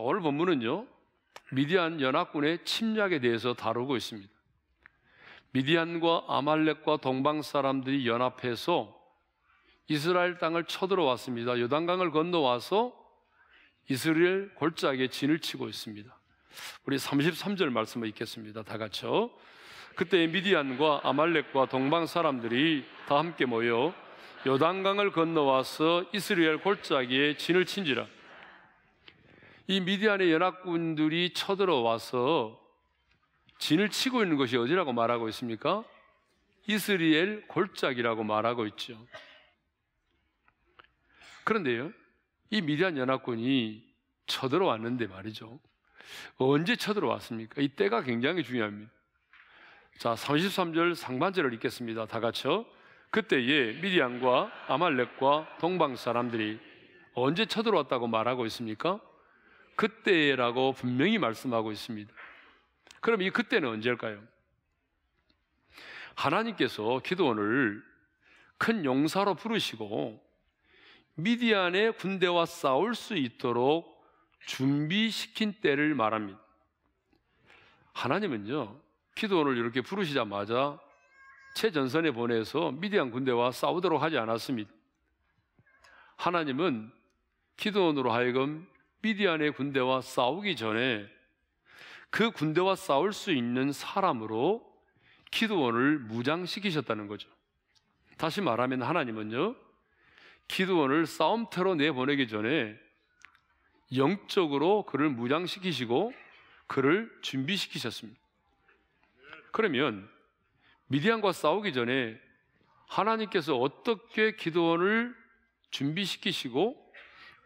자, 오늘 본문은요. 미디안 연합군의 침략에 대해서 다루고 있습니다. 미디안과 아말렉과 동방 사람들이 연합해서 이스라엘 땅을 쳐들어왔습니다. 요단강을 건너와서 이스라엘 골짜기에 진을 치고 있습니다. 우리 33절 말씀을 읽겠습니다. 다 같이요. 그때 미디안과 아말렉과 동방 사람들이 다 함께 모여 요단강을 건너와서 이스라엘 골짜기에 진을 친지라. 이 미디안의 연합군들이 쳐들어와서 진을 치고 있는 것이 어디라고 말하고 있습니까? 이스리엘 골짜기라고 말하고 있죠. 그런데요, 이 미디안 연합군이 쳐들어왔는데 말이죠. 언제 쳐들어왔습니까? 이 때가 굉장히 중요합니다. 자, 33절 상반절을 읽겠습니다. 다 같이요. 그때에 미디안과 아말렉과 동방 사람들이 언제 쳐들어왔다고 말하고 있습니까? 그때라고 분명히 말씀하고 있습니다. 그럼 이 그때는 언제일까요? 하나님께서 기도원을 큰 용사로 부르시고 미디안의 군대와 싸울 수 있도록 준비시킨 때를 말합니다. 하나님은요, 기도원을 이렇게 부르시자마자 최전선에 보내서 미디안 군대와 싸우도록 하지 않았습니다. 하나님은 기도원으로 하여금 미디안의 군대와 싸우기 전에 그 군대와 싸울 수 있는 사람으로 기도원을 무장시키셨다는 거죠. 다시 말하면 하나님은요. 기도원을 싸움터로 내보내기 전에 영적으로 그를 무장시키시고 그를 준비시키셨습니다. 그러면 미디안과 싸우기 전에 하나님께서 어떻게 기도원을 준비시키시고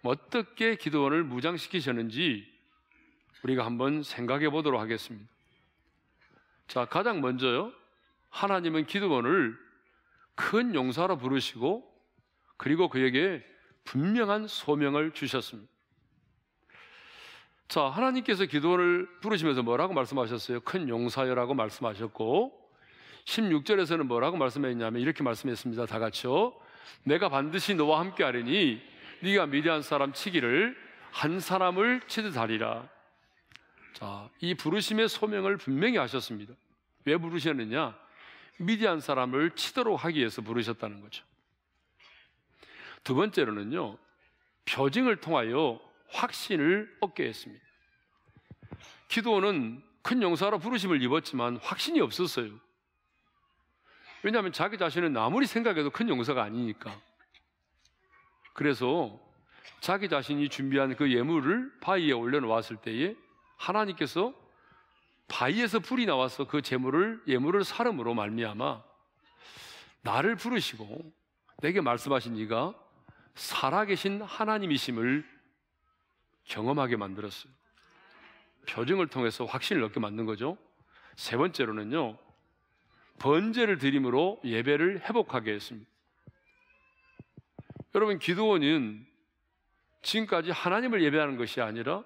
어떻게 기도원을 무장시키셨는지 우리가 한번 생각해 보도록 하겠습니다. 자, 가장 먼저요. 하나님은 기도원을 큰 용사로 부르시고 그리고 그에게 분명한 소명을 주셨습니다. 자, 하나님께서 기도원을 부르시면서 뭐라고 말씀하셨어요? 큰 용사여라고 말씀하셨고 16절에서는 뭐라고 말씀했냐면 이렇게 말씀했습니다. 다 같이요. 내가 반드시 너와 함께 하리니 네가 미디안 사람 치기를 한 사람을 치듯 하리라. 자, 이 부르심의 소명을 분명히 하셨습니다. 왜 부르셨느냐? 미디안 사람을 치도록 하기 위해서 부르셨다는 거죠. 두 번째로는요, 표징을 통하여 확신을 얻게 했습니다. 기도는 큰 용사로 부르심을 입었지만 확신이 없었어요. 왜냐하면 자기 자신은 아무리 생각해도 큰 용사가 아니니까. 그래서 자기 자신이 준비한 그 예물을 바위에 올려놓았을 때에 하나님께서 바위에서 불이 나와서 그 재물을 예물을 사람으로 말미암아 나를 부르시고 내게 말씀하신 이가 살아계신 하나님이심을 경험하게 만들었어요. 표정을 통해서 확신을 얻게 만든 거죠. 세 번째로는요. 번제를 드림으로 예배를 회복하게 했습니다. 여러분, 기도원은 지금까지 하나님을 예배하는 것이 아니라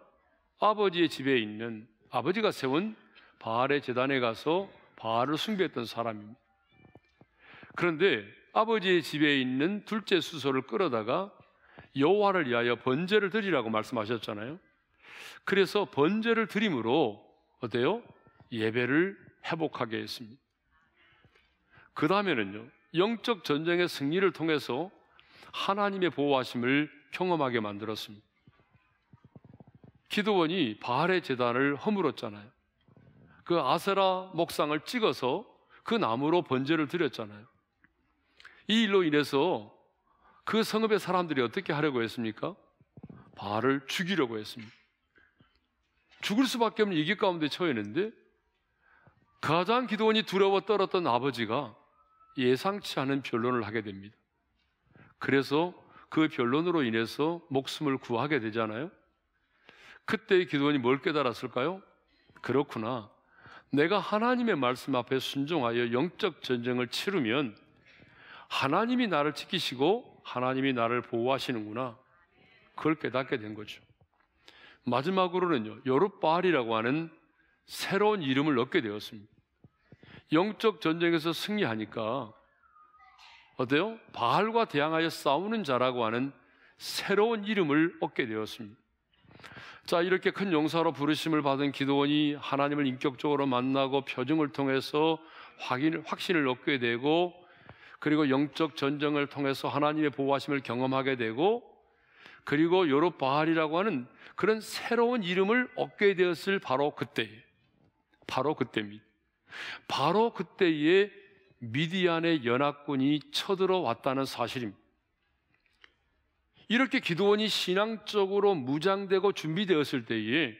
아버지의 집에 있는 아버지가 세운 바알의 재단에 가서 바알을 숭배했던 사람입니다. 그런데 아버지의 집에 있는 둘째 수소를 끌어다가 여호와를 위하여 번제를 드리라고 말씀하셨잖아요. 그래서 번제를 드림으로 어때요? 예배를 회복하게 했습니다. 그 다음에는요. 영적 전쟁의 승리를 통해서 하나님의 보호하심을 경험하게 만들었습니다. 기도원이 바알의 재단을 허물었잖아요. 그 아세라 목상을 찍어서 그 나무로 번제를 드렸잖아요. 이 일로 인해서 그 성읍의 사람들이 어떻게 하려고 했습니까? 바알을 죽이려고 했습니다. 죽을 수밖에 없는 이기 가운데 처했는데 가장 기도원이 두려워 떨었던 아버지가 예상치 않은 변론을 하게 됩니다. 그래서 그 변론으로 인해서 목숨을 구하게 되잖아요. 그때의 기도원이 뭘 깨달았을까요? 그렇구나. 내가 하나님의 말씀 앞에 순종하여 영적 전쟁을 치르면 하나님이 나를 지키시고 하나님이 나를 보호하시는구나. 그걸 깨닫게 된 거죠. 마지막으로는요, 여룻바알이라고 하는 새로운 이름을 얻게 되었습니다. 영적 전쟁에서 승리하니까 어때요? 바알과 대항하여 싸우는 자라고 하는 새로운 이름을 얻게 되었습니다. 자, 이렇게 큰 용사로 부르심을 받은 기도원이 하나님을 인격적으로 만나고 표정을 통해서 확인, 확신을 얻게 되고 그리고 영적 전쟁을 통해서 하나님의 보호하심을 경험하게 되고 그리고 요롭 바알이라고 하는 그런 새로운 이름을 얻게 되었을 바로 그때 바로 그때입니다. 바로 그때에 미디안의 연합군이 쳐들어왔다는 사실입니다. 이렇게 기도원이 신앙적으로 무장되고 준비되었을 때에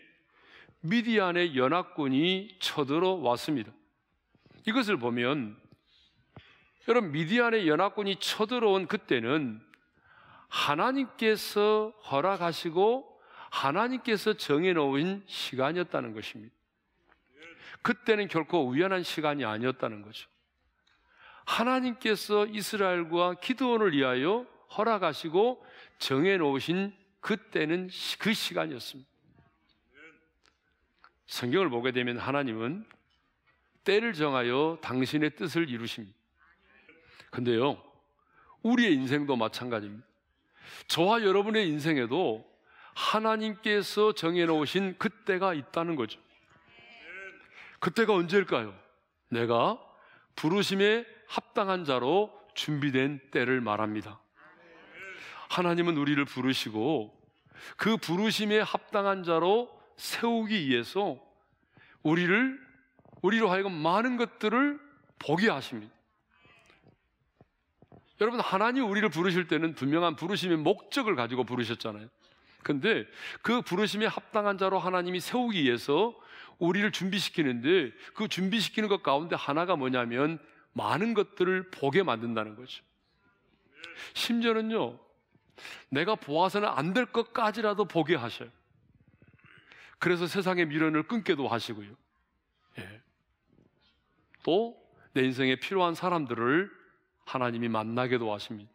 미디안의 연합군이 쳐들어왔습니다. 이것을 보면 여러분 미디안의 연합군이 쳐들어온 그때는 하나님께서 허락하시고 하나님께서 정해놓은 시간이었다는 것입니다. 그때는 결코 우연한 시간이 아니었다는 거죠. 하나님께서 이스라엘과 기드온을 위하여 허락하시고 정해 놓으신 그때는 그 시간이었습니다. 성경을 보게 되면 하나님은 때를 정하여 당신의 뜻을 이루십니다. 근데요, 우리의 인생도 마찬가지입니다. 저와 여러분의 인생에도 하나님께서 정해놓으신 그때가 있다는 거죠. 그때가 언제일까요? 내가 부르심에 합당한 자로 준비된 때를 말합니다. 하나님은 우리를 부르시고 그 부르심에 합당한 자로 세우기 위해서 우리를 우리로 하여금 많은 것들을 보게 하십니다. 여러분 하나님 우리를 부르실 때는 분명한 부르심의 목적을 가지고 부르셨잖아요. 근데 그 부르심에 합당한 자로 하나님이 세우기 위해서 우리를 준비시키는데 그 준비시키는 것 가운데 하나가 뭐냐면 많은 것들을 보게 만든다는 거죠. 심지어는요, 내가 보아서는 안 될 것까지라도 보게 하셔요. 그래서 세상의 미련을 끊게도 하시고요. 예. 또, 내 인생에 필요한 사람들을 하나님이 만나게도 하십니다.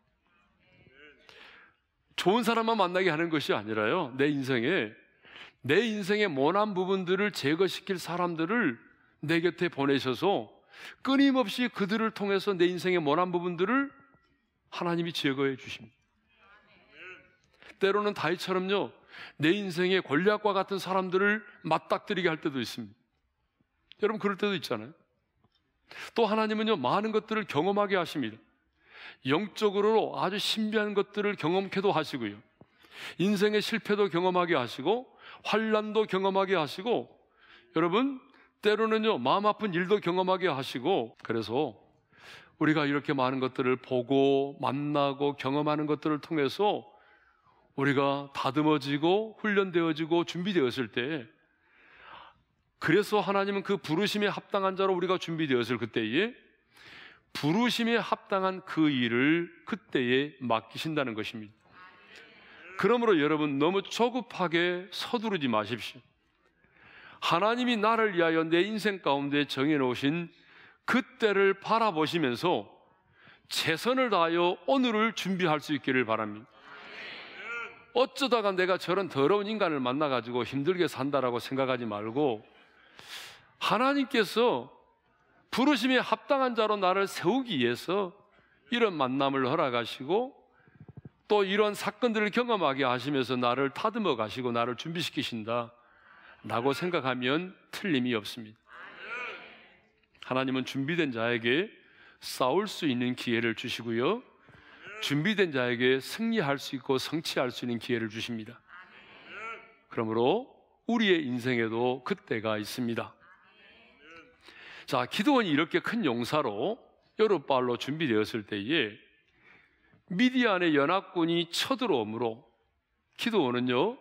좋은 사람만 만나게 하는 것이 아니라요, 내 인생에, 내 인생의 모난 부분들을 제거시킬 사람들을 내 곁에 보내셔서 끊임없이 그들을 통해서 내 인생의 모난 부분들을 하나님이 제거해 주십니다. 때로는 다이처럼요내 인생의 권력과 같은 사람들을 맞닥뜨리게 할 때도 있습니다. 여러분 그럴 때도 있잖아요. 또 하나님은요. 많은 것들을 경험하게 하십니다. 영적으로 아주 신비한 것들을 경험케도 하시고요. 인생의 실패도 경험하게 하시고 환란도 경험하게 하시고 여러분 때로는요, 마음 아픈 일도 경험하게 하시고, 그래서 우리가 이렇게 많은 것들을 보고, 만나고, 경험하는 것들을 통해서 우리가 다듬어지고, 훈련되어지고, 준비되었을 때, 그래서 하나님은 그 부르심에 합당한 자로 우리가 준비되었을 그때에, 부르심에 합당한 그 일을 그때에 맡기신다는 것입니다. 그러므로 여러분 너무 조급하게 서두르지 마십시오. 하나님이 나를 위하여 내 인생 가운데 정해놓으신 그때를 바라보시면서 최선을 다하여 오늘을 준비할 수 있기를 바랍니다. 어쩌다가 내가 저런 더러운 인간을 만나가지고 힘들게 산다라고 생각하지 말고 하나님께서 부르심에 합당한 자로 나를 세우기 위해서 이런 만남을 허락하시고 또 이런 사건들을 경험하게 하시면서 나를 타듬어 가시고 나를 준비시키신다. 라고 생각하면 틀림이 없습니다. 하나님은 준비된 자에게 싸울 수 있는 기회를 주시고요. 준비된 자에게 승리할 수 있고 성취할 수 있는 기회를 주십니다. 그러므로 우리의 인생에도 그때가 있습니다. 자, 기도원이 이렇게 큰 용사로 여러 발로 준비되었을 때에 미디안의 연합군이 쳐들어오므로 기도원은요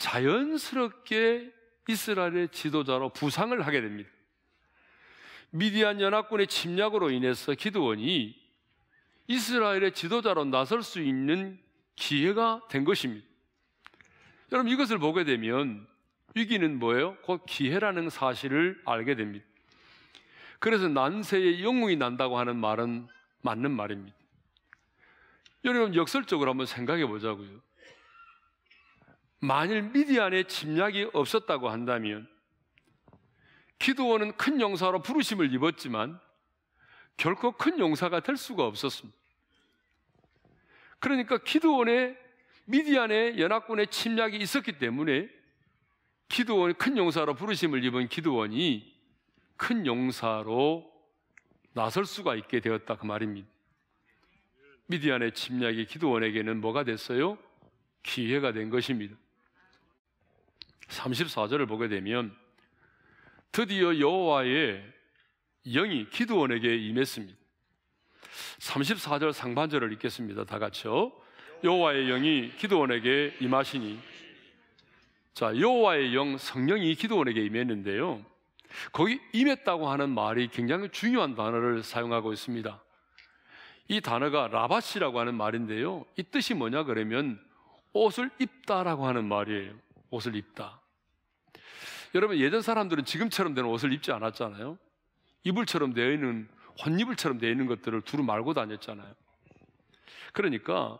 자연스럽게 이스라엘의 지도자로 부상을 하게 됩니다. 미디안 연합군의 침략으로 인해서 기드원이 이스라엘의 지도자로 나설 수 있는 기회가 된 것입니다. 여러분 이것을 보게 되면 위기는 뭐예요? 곧 기회라는 사실을 알게 됩니다. 그래서 난세에 영웅이 난다고 하는 말은 맞는 말입니다. 여러분 역설적으로 한번 생각해 보자고요. 만일 미디안의 침략이 없었다고 한다면 기도원은큰 용사로 부르심을 입었지만 결코 큰 용사가 될 수가 없었습니다. 그러니까 기도원의 미디안의 연합군의 침략이 있었기 때문에 기드온 큰 용사로 부르심을 입은 기도원이큰 용사로 나설 수가 있게 되었다 그 말입니다. 미디안의 침략이 기도원에게는 뭐가 됐어요? 기회가 된 것입니다. 34절을 보게 되면 드디어 여호와의 영이 기드원에게 임했습니다. 34절 상반절을 읽겠습니다. 다 같이요. 여호와의 영이 기드원에게 임하시니 자, 여호와의 영 성령이 기드원에게 임했는데요. 거기 임했다고 하는 말이 굉장히 중요한 단어를 사용하고 있습니다. 이 단어가 라바시라고 하는 말인데요. 이 뜻이 뭐냐 그러면 옷을 입다라고 하는 말이에요. 옷을 입다. 여러분 예전 사람들은 지금처럼 된 옷을 입지 않았잖아요. 이불처럼 되어 있는 혼이불처럼 되어 있는 것들을 두루 말고 다녔잖아요. 그러니까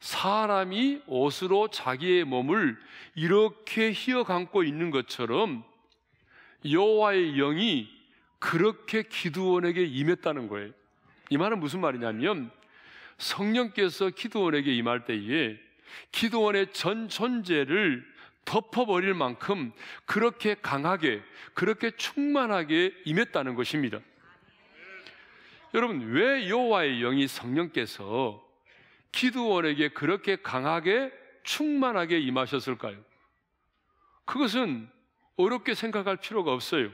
사람이 옷으로 자기의 몸을 이렇게 휘어감고 있는 것처럼 여호와의 영이 그렇게 기드원에게 임했다는 거예요. 이 말은 무슨 말이냐면 성령께서 기드원에게 임할 때에 기드원의전 존재를 덮어버릴 만큼 그렇게 강하게, 그렇게 충만하게 임했다는 것입니다. 여러분, 왜 여호와의 영이 성령께서 기드원에게 그렇게 강하게 충만하게 임하셨을까요? 그것은 어렵게 생각할 필요가 없어요.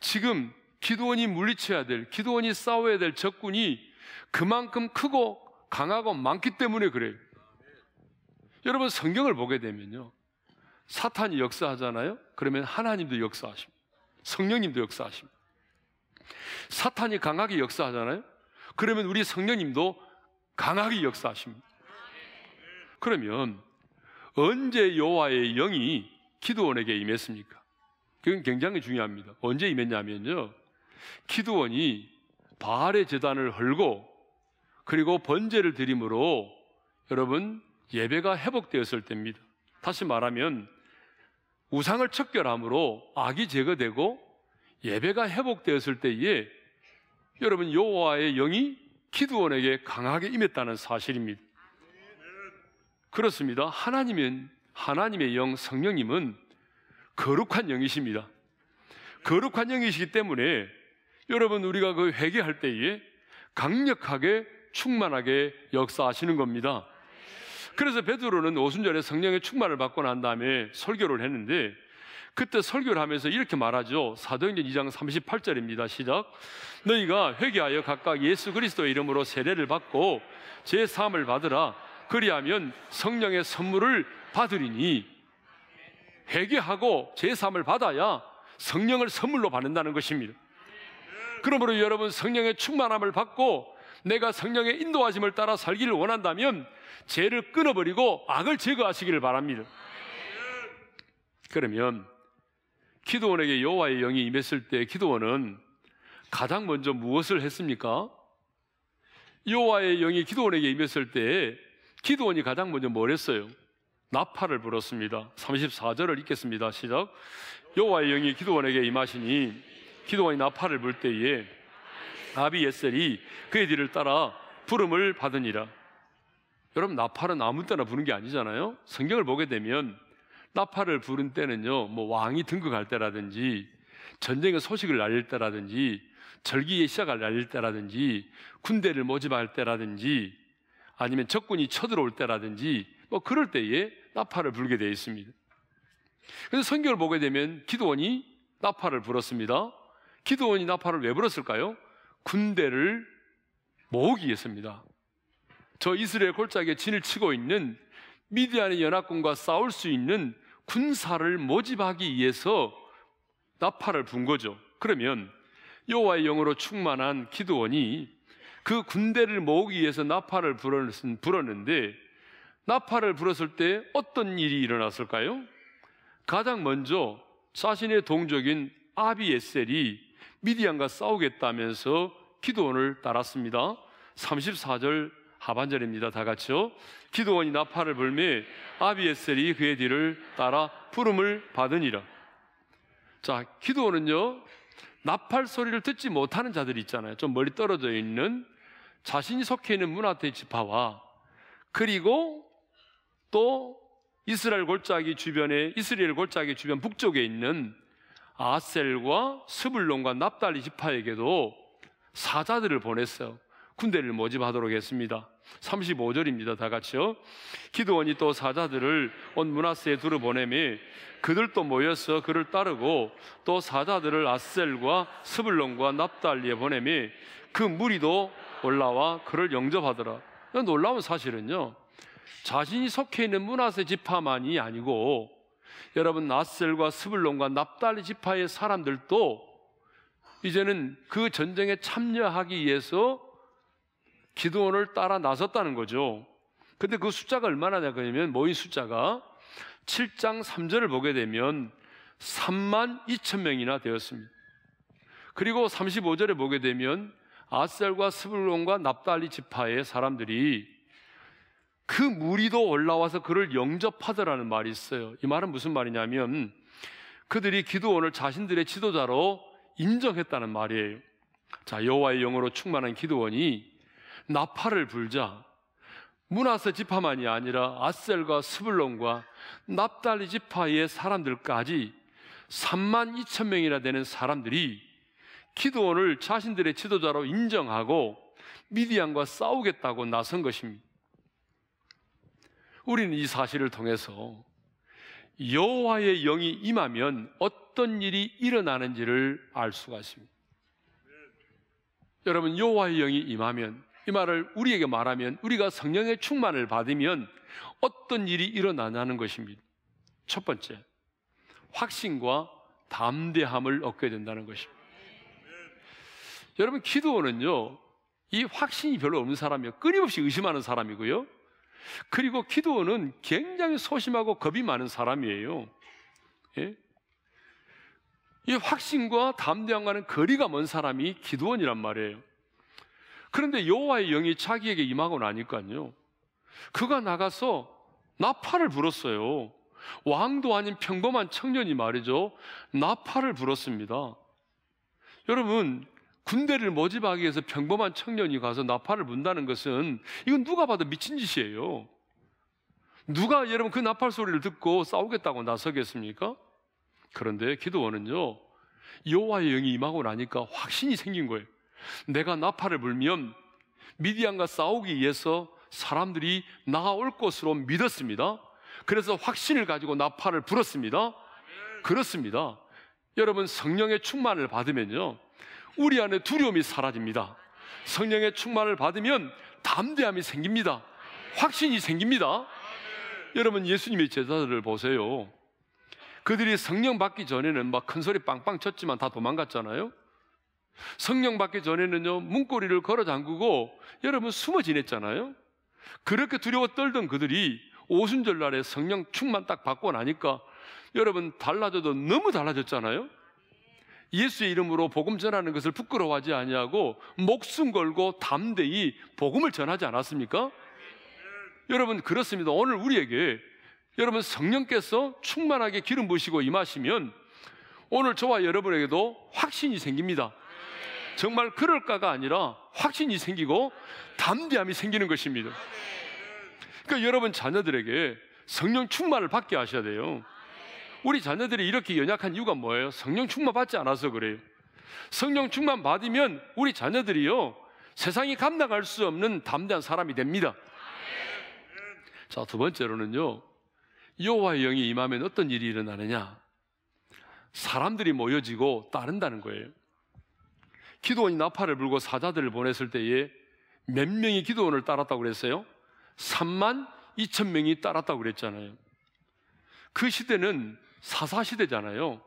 지금 기도원이 물리쳐야 될, 기도원이 싸워야 될 적군이 그만큼 크고 강하고 많기 때문에 그래요. 여러분 성경을 보게 되면요. 사탄이 역사하잖아요? 그러면 하나님도 역사하십니다. 성령님도 역사하십니다. 사탄이 강하게 역사하잖아요? 그러면 우리 성령님도 강하게 역사하십니다. 그러면 언제 여호와의 영이 기도원에게 임했습니까? 그건 굉장히 중요합니다. 언제 임했냐면요. 기도원이 바알의 재단을 헐고 그리고 번제를 드림으로 여러분 예배가 회복되었을 때입니다. 다시 말하면 우상을 척결함으로 악이 제거되고 예배가 회복되었을 때에 여러분 여호와의 영이 기드온에게 강하게 임했다는 사실입니다. 그렇습니다. 하나님은 하나님의 영 성령님은 거룩한 영이십니다. 거룩한 영이시기 때문에 여러분 우리가 그 회개할 때에 강력하게 충만하게 역사하시는 겁니다. 그래서 베드로는 오순절에 성령의 충만을 받고 난 다음에 설교를 했는데 그때 설교를 하면서 이렇게 말하죠. 사도행전 2장 38절입니다. 시작. 너희가 회개하여 각각 예수 그리스도의 이름으로 세례를 받고 제사을 받으라. 그리하면 성령의 선물을 받으리니 회개하고 제사을 받아야 성령을 선물로 받는다는 것입니다. 그러므로 여러분 성령의 충만함을 받고 내가 성령의 인도하심을 따라 살기를 원한다면 죄를 끊어버리고 악을 제거하시기를 바랍니다. 그러면 기도원에게 여호와의 영이 임했을 때 기도원은 가장 먼저 무엇을 했습니까? 여호와의 영이 기도원에게 임했을 때 기도원이 가장 먼저 뭘 했어요? 나팔을 불었습니다. 34절을 읽겠습니다. 시작. 여호와의 영이 기도원에게 임하시니 기도원이 나팔을 불 때에 아비예셀이 그의 뒤를 따라 부름을 받으니라. 여러분 나팔은 아무 때나 부는 게 아니잖아요. 성경을 보게 되면 나팔을 부른 때는요, 뭐 왕이 등극할 때라든지 전쟁의 소식을 알릴 때라든지 절기의 시작을 알릴 때라든지 군대를 모집할 때라든지 아니면 적군이 쳐들어올 때라든지 뭐 그럴 때에 나팔을 불게 되어 있습니다. 그래서 성경을 보게 되면 기도원이 나팔을 불었습니다. 기도원이 나팔을 왜 불었을까요? 군대를 모으기 위해서입니다. 저 이스라엘 골짜기에 진을 치고 있는 미디안의 연합군과 싸울 수 있는 군사를 모집하기 위해서 나팔을 분 거죠. 그러면 여호와의 영으로 충만한 기도원이 그 군대를 모으기 위해서 나팔을 불었는데 나팔을 불었을 때 어떤 일이 일어났을까요? 가장 먼저 자신의 동족인 아비에셀이 미디안과 싸우겠다면서 기도원을 따랐습니다. 34절 하반절입니다. 다 같이요. 기도원이 나팔을 불매 아비에셀이 그의 뒤를 따라 부름을 받으니라. 자, 기도원은요. 나팔 소리를 듣지 못하는 자들이 있잖아요. 좀 멀리 떨어져 있는 자신이 속해 있는 문화태 지파와 그리고 또 이스라엘 골짜기 주변에 이스라엘 골짜기 주변 북쪽에 있는 아셀과 스불론과 납달리 지파에게도 사자들을 보냈어요. 군대를 모집하도록 했습니다. 35절입니다. 다 같이요. 기도원이 또 사자들을 온문하세에 두루 보내미 그들도 모여서 그를 따르고 또 사자들을 아셀과 스불론과 납달리에 보내미 그 무리도 올라와 그를 영접하더라. 놀라운 사실은요. 자신이 속해 있는 문하세 지파만이 아니고 여러분 나셀과 스불론과 납달리 지파의 사람들도 이제는 그 전쟁에 참여하기 위해서 기도원을 따라 나섰다는 거죠. 근데 그 숫자가 얼마나 되냐면 모인 숫자가 7장 3절을 보게 되면 3만 2천 명이나 되었습니다. 그리고 35절에 보게 되면 아셀과 스불론과 납달리 지파의 사람들이 그 무리도 올라와서 그를 영접하더라는 말이 있어요. 이 말은 무슨 말이냐면 그들이 기도원을 자신들의 지도자로 인정했다는 말이에요. 자, 여호와의 영으로 충만한 기도원이 나팔을 불자 문하세 지파만이 아니라 아셀과 스불론과 납달리 지파의 사람들까지 3만 2천 명이나 되는 사람들이 기도원을 자신들의 지도자로 인정하고 미디안과 싸우겠다고 나선 것입니다. 우리는 이 사실을 통해서 여호와의 영이 임하면 어떤 일이 일어나는지를 알 수가 있습니다. 여러분 여호와의 영이 임하면 이 말을 우리에게 말하면 우리가 성령의 충만을 받으면 어떤 일이 일어나냐는 것입니다. 첫 번째, 확신과 담대함을 얻게 된다는 것입니다. 여러분 기도는요. 이 확신이 별로 없는 사람이요. 끊임없이 의심하는 사람이고요. 그리고 기도원은 굉장히 소심하고 겁이 많은 사람이에요. 예? 이 확신과 담대함과는 거리가 먼 사람이 기도원이란 말이에요. 그런데 여호와의 영이 자기에게 임하고 나니까요. 그가 나가서 나팔을 불었어요. 왕도 아닌 평범한 청년이 말이죠. 나팔을 불었습니다. 여러분, 군대를 모집하기 위해서 평범한 청년이 가서 나팔을 문다는 것은 이건 누가 봐도 미친 짓이에요. 누가 여러분 그 나팔 소리를 듣고 싸우겠다고 나서겠습니까? 그런데 기도원은요. 여호와의 영이 임하고 나니까 확신이 생긴 거예요. 내가 나팔을 불면 미디안과 싸우기 위해서 사람들이 나올 것으로 믿었습니다. 그래서 확신을 가지고 나팔을 불었습니다. 그렇습니다. 여러분 성령의 충만을 받으면요. 우리 안에 두려움이 사라집니다. 성령의 충만을 받으면 담대함이 생깁니다. 확신이 생깁니다. 여러분 예수님의 제자들을 보세요. 그들이 성령 받기 전에는 막 큰 소리 빵빵 쳤지만 다 도망갔잖아요. 성령 받기 전에는요 문고리를 걸어 잠그고 여러분 숨어 지냈잖아요. 그렇게 두려워 떨던 그들이 오순절 날에 성령 충만 딱 받고 나니까 여러분 달라져도 너무 달라졌잖아요. 예수의 이름으로 복음 전하는 것을 부끄러워하지 아니하고 목숨 걸고 담대히 복음을 전하지 않았습니까? 여러분 그렇습니다. 오늘 우리에게 여러분 성령께서 충만하게 기름 부시고 임하시면 오늘 저와 여러분에게도 확신이 생깁니다. 정말 그럴까가 아니라 확신이 생기고 담대함이 생기는 것입니다. 그러니까 여러분 자녀들에게 성령 충만을 받게 하셔야 돼요. 우리 자녀들이 이렇게 연약한 이유가 뭐예요? 성령 충만 받지 않아서 그래요. 성령 충만 받으면 우리 자녀들이요. 세상이 감당할 수 없는 담대한 사람이 됩니다. 자, 두 번째로는요. 여호와의 영이 임하면 어떤 일이 일어나느냐? 사람들이 모여지고 따른다는 거예요. 기도원이 나팔을 불고 사자들을 보냈을 때에 몇 명이 기도원을 따랐다고 그랬어요? 3만 2천 명이 따랐다고 그랬잖아요. 그 시대는 사사시대잖아요.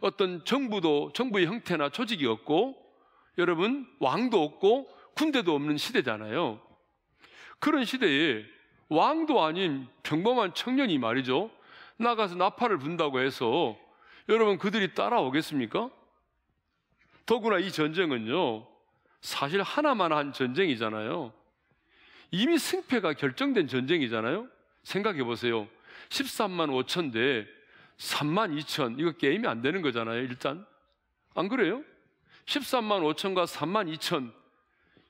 어떤 정부도 정부의 형태나 조직이 없고 여러분 왕도 없고 군대도 없는 시대잖아요. 그런 시대에 왕도 아닌 평범한 청년이 말이죠. 나가서 나팔을 분다고 해서 여러분 그들이 따라오겠습니까? 더구나 이 전쟁은요. 사실 하나만 한 전쟁이잖아요. 이미 승패가 결정된 전쟁이잖아요. 생각해 보세요. 13만 5천 대 3만 2천 이거 게임이 안 되는 거잖아요 일단 안 그래요? 13만 5천과 3만 2천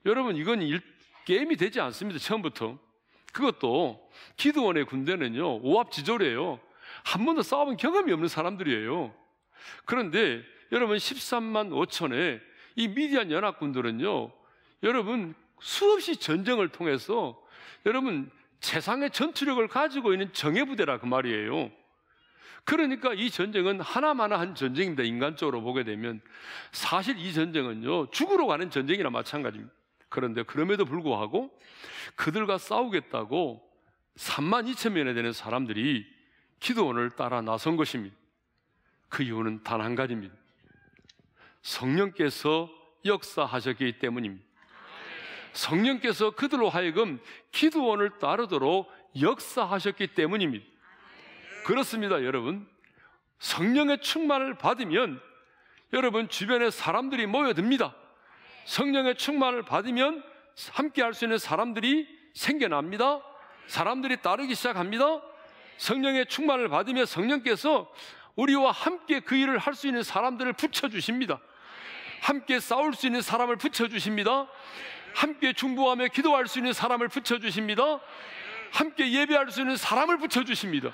여러분 이건 일, 게임이 되지 않습니다 처음부터 그것도 기도원의 군대는요 오합지졸이에요 한 번도 싸워본 경험이 없는 사람들이에요 그런데 여러분 13만 5천에 이 미디안 연합군들은요 여러분 수없이 전쟁을 통해서 여러분 세상의 전투력을 가지고 있는 정예부대라 그 말이에요 그러니까 이 전쟁은 하나마나한 전쟁입니다. 인간적으로 보게 되면 사실 이 전쟁은요 죽으러 가는 전쟁이나 마찬가지입니다. 그런데 그럼에도 불구하고 그들과 싸우겠다고 3만 2천 명에 되는 사람들이 기도원을 따라 나선 것입니다. 그 이유는 단 한 가지입니다. 성령께서 역사하셨기 때문입니다. 성령께서 그들로 하여금 기도원을 따르도록 역사하셨기 때문입니다. 그렇습니다, 여러분. 성령의 충만을 받으면 여러분 주변에 사람들이 모여듭니다. 성령의 충만을 받으면 함께 할 수 있는 사람들이 생겨납니다. 사람들이 따르기 시작합니다. 성령의 충만을 받으며 성령께서 우리와 함께 그 일을 할 수 있는 사람들을 붙여주십니다. 함께 싸울 수 있는 사람을 붙여주십니다. 함께 중보하며 기도할 수 있는 사람을 붙여주십니다. 함께 예배할 수 있는 사람을 붙여주십니다.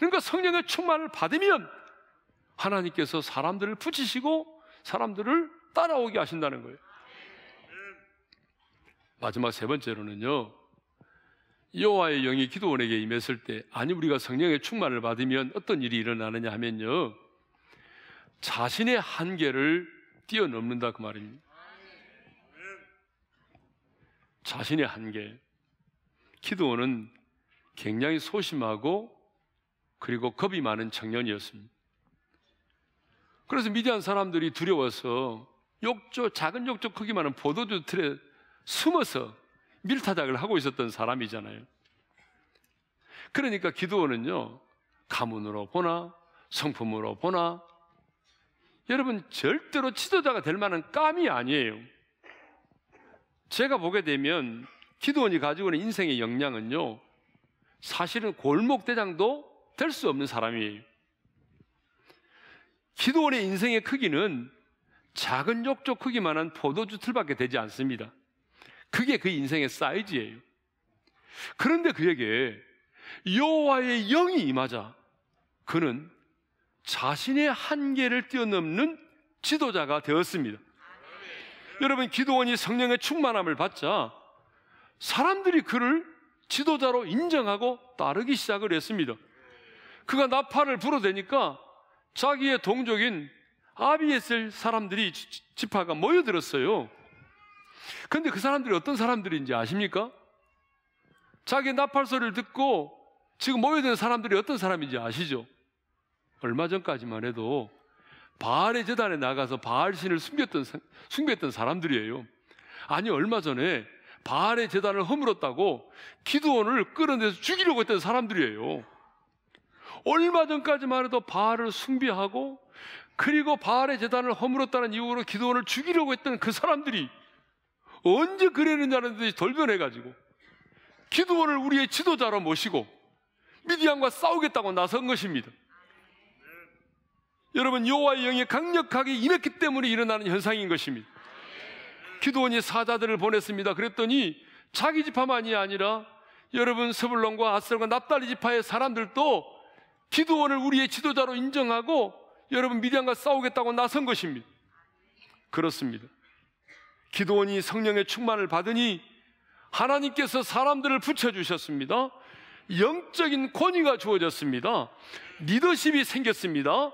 그러니까 성령의 충만을 받으면 하나님께서 사람들을 붙이시고 사람들을 따라오게 하신다는 거예요. 마지막 세 번째로는요. 여호와의 영이 기도원에게 임했을 때 아니 우리가 성령의 충만을 받으면 어떤 일이 일어나느냐 하면요. 자신의 한계를 뛰어넘는다 그 말입니다. 자신의 한계. 기도원은 굉장히 소심하고 그리고 겁이 많은 청년이었습니다. 그래서 미디안 사람들이 두려워서 욕조, 작은 욕조 크기만은 보도주 틀에 숨어서 밀타작을 하고 있었던 사람이잖아요. 그러니까 기도원은요, 가문으로 보나, 성품으로 보나, 여러분, 절대로 지도자가 될 만한 깜이 아니에요. 제가 보게 되면, 기도원이 가지고 있는 인생의 역량은요, 사실은 골목대장도 될수 없는 사람이에요. 기도원의 인생의 크기는 작은 욕조 크기만한 포도주 틀밖에 되지 않습니다. 그게 그 인생의 사이즈예요. 그런데 그에게 여호와의 영이 임하자 그는 자신의 한계를 뛰어넘는 지도자가 되었습니다. 여러분 기도원이 성령의 충만함을 받자 사람들이 그를 지도자로 인정하고 따르기 시작을 했습니다. 그가 나팔을 불어대니까 자기의 동족인 아비에셀 사람들이 지파가 모여들었어요. 근데 그 사람들이 어떤 사람들인지 아십니까? 자기 나팔 소리를 듣고 지금 모여든 사람들이 어떤 사람인지 아시죠? 얼마 전까지만 해도 바알의 재단에 나가서 바알 신을 숨겼던 숨겼던 사람들이에요. 아니 얼마 전에 바알의 재단을 허물었다고 기도원을 끌어내서 죽이려고 했던 사람들이에요. 얼마 전까지만 해도 바알을 숭배하고 그리고 바알의 재단을 허물었다는 이유로 기도원을 죽이려고 했던 그 사람들이 언제 그랬느냐는 듯이 돌변해가지고 기도원을 우리의 지도자로 모시고 미디안과 싸우겠다고 나선 것입니다. 여러분 여호와의 영이 강력하게 임했기 때문에 일어나는 현상인 것입니다. 기도원이 사자들을 보냈습니다. 그랬더니 자기 집파만이 아니라 여러분 서불론과 아셀과 스 납달리 집파의 사람들도 기도원을 우리의 지도자로 인정하고 여러분 미디안과 싸우겠다고 나선 것입니다. 그렇습니다. 기도원이 성령의 충만을 받으니 하나님께서 사람들을 붙여주셨습니다. 영적인 권위가 주어졌습니다. 리더십이 생겼습니다.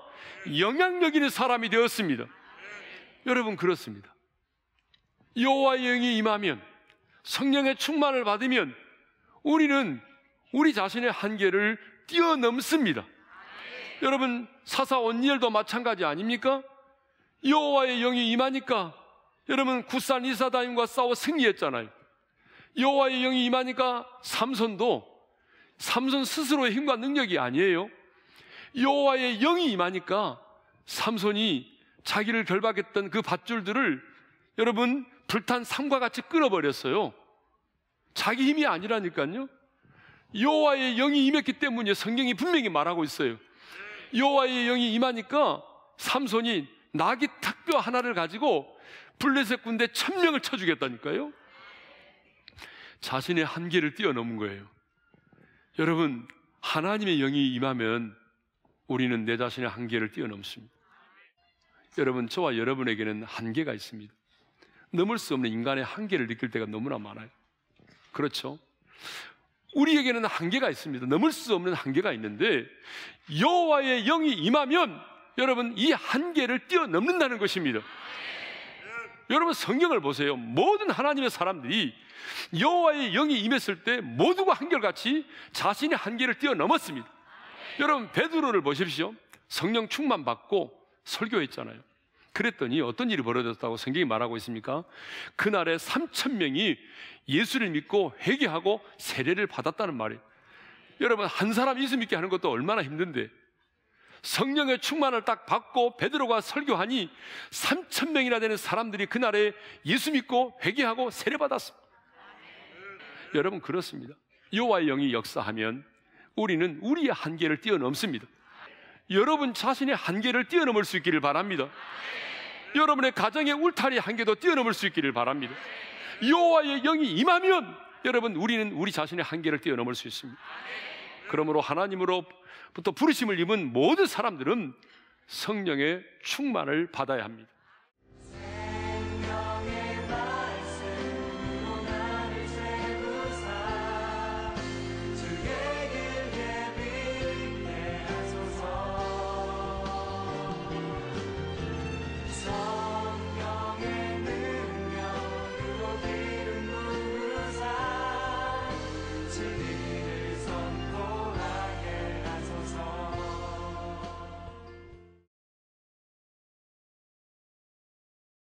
영향력 있는 사람이 되었습니다. 여러분 그렇습니다. 여호와의 영이 임하면 성령의 충만을 받으면 우리는 우리 자신의 한계를 뛰어넘습니다. 여러분 사사 언니엘도 마찬가지 아닙니까? 여호와의 영이 임하니까 여러분 구산 이사다임과 싸워 승리했잖아요. 여호와의 영이 임하니까 삼손도 삼손 스스로의 힘과 능력이 아니에요. 여호와의 영이 임하니까 삼손이 자기를 결박했던 그 밧줄들을 여러분 불탄 삼과 같이 끊어버렸어요. 자기 힘이 아니라니까요. 여호와의 영이 임했기 때문에 성경이 분명히 말하고 있어요. 여호와의 영이 임하니까 삼손이 낙이 탁뼈 하나를 가지고 블레셋 군대 천 명을 쳐주겠다니까요. 자신의 한계를 뛰어넘은 거예요. 여러분 하나님의 영이 임하면 우리는 내 자신의 한계를 뛰어넘습니다. 여러분 저와 여러분에게는 한계가 있습니다. 넘을 수 없는 인간의 한계를 느낄 때가 너무나 많아요. 그렇죠? 우리에게는 한계가 있습니다. 넘을 수 없는 한계가 있는데 여호와의 영이 임하면 여러분 이 한계를 뛰어넘는다는 것입니다. 여러분 성경을 보세요. 모든 하나님의 사람들이 여호와의 영이 임했을 때 모두가 한결같이 자신의 한계를 뛰어넘었습니다. 여러분 베드로를 보십시오. 성령 충만 받고 설교했잖아요. 그랬더니 어떤 일이 벌어졌다고 성경이 말하고 있습니까? 그날에 3천 명이 예수를 믿고 회개하고 세례를 받았다는 말이에요. 여러분 한 사람 예수 믿게 하는 것도 얼마나 힘든데 성령의 충만을 딱 받고 베드로가 설교하니 3천 명이나 되는 사람들이 그날에 예수 믿고 회개하고 세례 받았습니다. 여러분 그렇습니다. 요와의 영이 역사하면 우리는 우리의 한계를 뛰어넘습니다. 여러분 자신의 한계를 뛰어넘을 수 있기를 바랍니다. 여러분의 가정의 울타리 한 개도 뛰어넘을 수 있기를 바랍니다. 여호와의 영이 임하면 여러분 우리는 우리 자신의 한계를 뛰어넘을 수 있습니다. 그러므로 하나님으로부터 부르심을 입은 모든 사람들은 성령의 충만을 받아야 합니다.